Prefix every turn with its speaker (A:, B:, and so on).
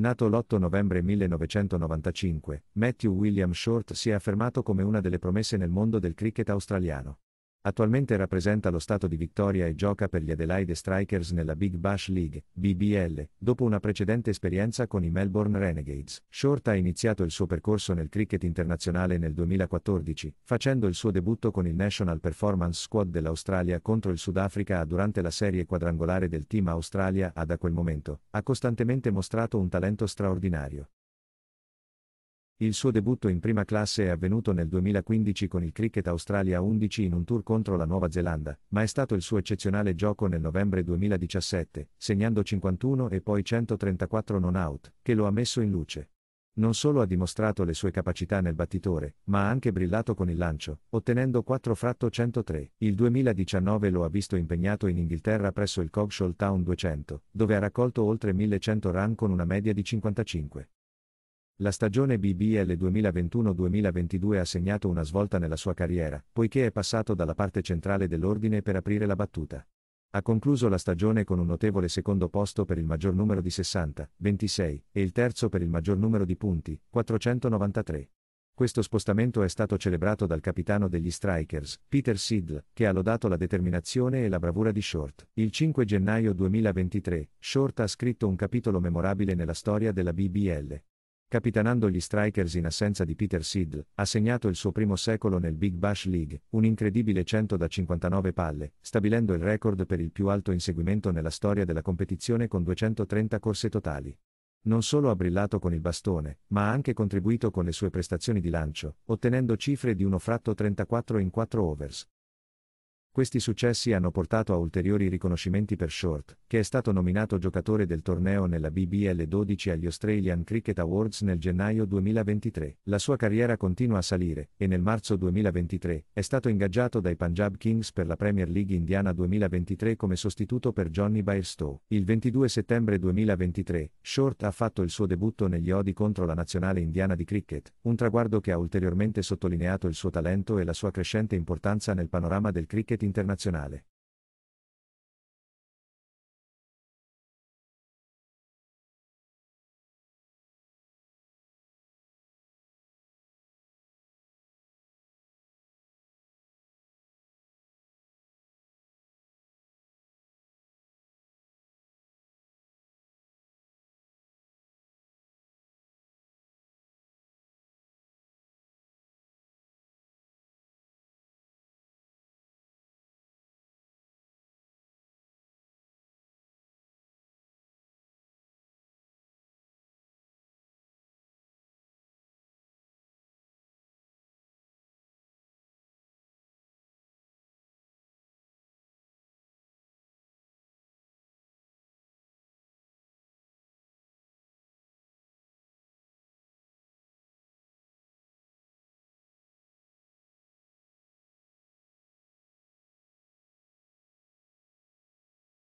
A: Nato l'8 novembre 1995, Matthew William Short si è affermato come una delle promesse nel mondo del cricket australiano. Attualmente rappresenta lo Stato di Victoria e gioca per gli Adelaide Strikers nella Big Bash League, BBL, dopo una precedente esperienza con i Melbourne Renegades. Short ha iniziato il suo percorso nel cricket internazionale nel 2014, facendo il suo debutto con il National Performance Squad dell'Australia contro il Sudafrica durante la serie quadrangolare del Team Australia ha da quel momento, ha costantemente mostrato un talento straordinario. Il suo debutto in prima classe è avvenuto nel 2015 con il Cricket Australia 11 in un tour contro la Nuova Zelanda, ma è stato il suo eccezionale gioco nel novembre 2017, segnando 51 e poi 134 non out, che lo ha messo in luce. Non solo ha dimostrato le sue capacità nel battitore, ma ha anche brillato con il lancio, ottenendo 4 fratto 103. Il 2019 lo ha visto impegnato in Inghilterra presso il Coggeshall Town 200, dove ha raccolto oltre 1100 run con una media di 55. La stagione BBL 2021-2022 ha segnato una svolta nella sua carriera, poiché è passato dalla parte centrale dell'ordine per aprire la battuta. Ha concluso la stagione con un notevole secondo posto per il maggior numero di 60, 26, e il terzo per il maggior numero di punti, 493. Questo spostamento è stato celebrato dal capitano degli Strikers, Peter Sidl, che ha lodato la determinazione e la bravura di Short. Il 5 gennaio 2023, Short ha scritto un capitolo memorabile nella storia della BBL. Capitanando gli Strikers in assenza di Peter Seed, ha segnato il suo primo secolo nel Big Bash League, un incredibile 100 da 59 palle, stabilendo il record per il più alto inseguimento nella storia della competizione con 230 corse totali. Non solo ha brillato con il bastone, ma ha anche contribuito con le sue prestazioni di lancio, ottenendo cifre di 1 fratto 34 in 4 overs. Questi successi hanno portato a ulteriori riconoscimenti per Short, che è stato nominato giocatore del torneo nella BBL 12 agli Australian Cricket Awards nel gennaio 2023. La sua carriera continua a salire, e nel marzo 2023 è stato ingaggiato dai Punjab Kings per la Premier League indiana 2023 come sostituto per Johnny Bairstow. Il 22 settembre 2023, Short ha fatto il suo debutto negli Odi contro la nazionale indiana di cricket, un traguardo che ha ulteriormente sottolineato il suo talento e la sua crescente importanza nel panorama del cricket internazionale.